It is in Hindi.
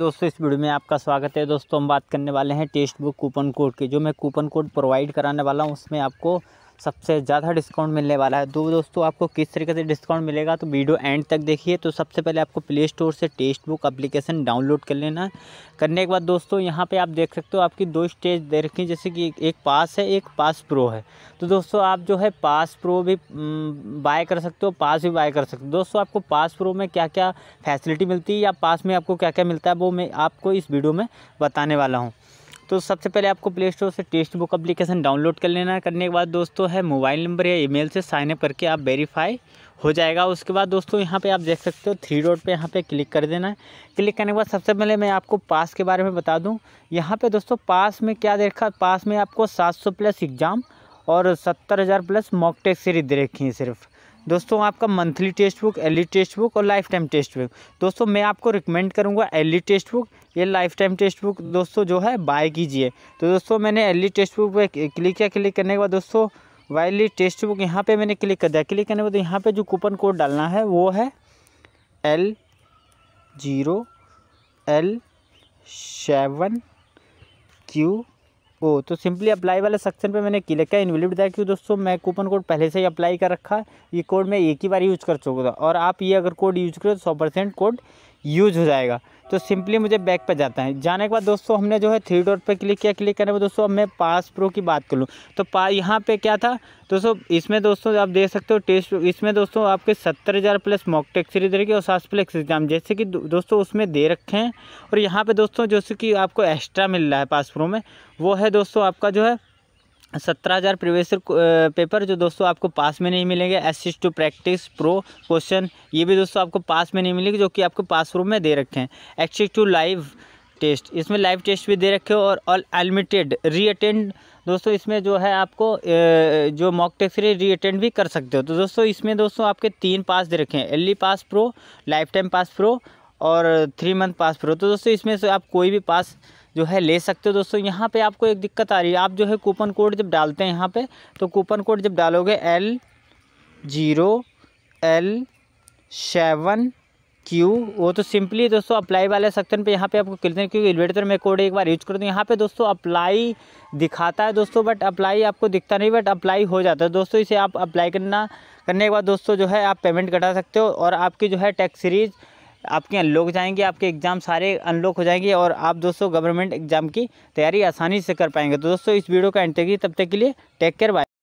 दोस्तों इस वीडियो में आपका स्वागत है दोस्तों हम बात करने वाले हैं टेस्ट बुक कूपन कोड की जो मैं कूपन कोड प्रोवाइड कराने वाला हूँ उसमें आपको सबसे ज़्यादा डिस्काउंट मिलने वाला है तो दोस्तों आपको किस तरीके से डिस्काउंट मिलेगा तो वीडियो एंड तक देखिए तो सबसे पहले आपको प्ले स्टोर से टेक्स्ट बुक अप्लीकेशन डाउनलोड कर लेना है करने के बाद दोस्तों यहाँ पर आप देख सकते हो आपकी दो स्टेज दे रखी जैसे कि एक पास है एक पास प्रो है तो दोस्तों आप जो है पास प्रो भी बाय कर सकते हो पास भी बाय कर सकते हो दोस्तों आपको पास प्रो में क्या क्या फैसिलिटी मिलती है या पास में आपको क्या क्या मिलता है वो मैं आपको इस वीडियो में बताने वाला हूँ तो सबसे पहले आपको प्ले स्टोर से टेस्ट बुक अप्लीकेशन डाउनलोड कर लेना करने के बाद दोस्तों है मोबाइल नंबर या ईमेल से साइन अप करके आप वेरीफाई हो जाएगा उसके बाद दोस्तों यहाँ पे आप देख सकते हो थ्री डॉट पे यहाँ पे क्लिक कर देना है क्लिक करने के बाद सबसे पहले मैं आपको पास के बारे में बता दूँ यहाँ पे दोस्तों पास में क्या देखा पास में आपको 700 प्लस एग्ज़ाम और 70000 प्लस मॉक टेस्ट सीरीज दे रखी है सिर्फ दोस्तों आपका monthly test book L text book और लाइफ टाइम टेक्स्ट बुक दोस्तों मैं आपको रिकमेंड करूँगा एल टेक्स्ट बुक ये लाइफ टाइम टेक्स्ट बुक दोस्तों जो है बाय कीजिए तो दोस्तों मैंने एल टेक्स्ट बुक पर क्लिक किया क्लिक करने के बाद दोस्तों वाइली टेक्स्ट बुक यहाँ पे मैंने क्लिक कर दिया क्लिक करने के बाद यहाँ पे जो कूपन कोड डालना है वो है L zero L seven Q O तो सिंपली अप्लाई वाले सेक्शन पे मैंने क्लिक किया इनविलिड दिया क्योंकि दोस्तों मैं कूपन कोड पहले से ही अप्लाई कर रखा है ये कोड मैं एक ही बार यूज़ कर चुका था और आप ये अगर कोड यूज करें तो सौ परसेंट कोड यूज हो जाएगा तो सिंपली मुझे बैक पर जाता है जाने के बाद दोस्तों हमने जो है थ्री डॉट पर क्लिक किया क्लिक करने में दोस्तों अब मैं पास प्रो की बात कर लूँ तो पा यहाँ पर क्या था दोस्तों इसमें दोस्तों आप देख सकते हो टेस्ट इसमें दोस्तों आपके सत्तर हज़ार प्लस मॉक टेक्स सीरीज रहेगी और सात प्लस एग्जाम जैसे कि दोस्तों उसमें दे रखे हैं और यहाँ पर दोस्तों जैसे कि आपको एक्स्ट्रा मिल रहा है पास प्रो में वो है दोस्तों आपका जो है सत्रह हज़ार प्रीवियस पेपर जो दोस्तों आपको पास में नहीं मिलेंगे access to practice pro question ये भी दोस्तों आपको पास में नहीं मिलेंगे जो कि आपको पास रूम में दे रखे हैं एक्सिस टू लाइव टेस्ट इसमें लाइव टेस्ट भी दे रखे हो और ऑल एडमिटेड रीअटेंड दोस्तों इसमें जो है आपको जो मॉक टेस्ट है रीअटेंड भी कर सकते हो तो दोस्तों इसमें दोस्तों आपके तीन पास दे रखे हैं L pass pro life time pass pro और थ्री मंथ पास प्रो तो दोस्तों इसमें से आप कोई भी पास जो है ले सकते हो दोस्तों यहाँ पे आपको एक दिक्कत आ रही है आप जो है कूपन कोड जब डालते हैं यहाँ पे तो कूपन कोड जब डालोगे L zero L seven Q वो तो सिंपली दोस्तों अप्लाई वाले सेक्शन पे यहाँ पे आपको क्लिक हैं क्योंकि एलिवेटर में कोड एक बार यूज कर दूँ यहाँ पे दोस्तों अप्लाई दिखाता है दोस्तों बट अप्लाई आपको दिखता नहीं बट अप्लाई हो जाता है दोस्तों इसे आप अप्लाई करना करने के बाद दोस्तों जो है आप पेमेंट कटा सकते हो और आपकी जो है टैक्स सीरीज़ आपके अनलॉक जाएंगे आपके एग्ज़ाम सारे अनलॉक हो जाएंगे और आप दोस्तों गवर्नमेंट एग्ज़ाम की तैयारी आसानी से कर पाएंगे तो दोस्तों इस वीडियो का एंट्री तब तक के लिए टेक केयर बाय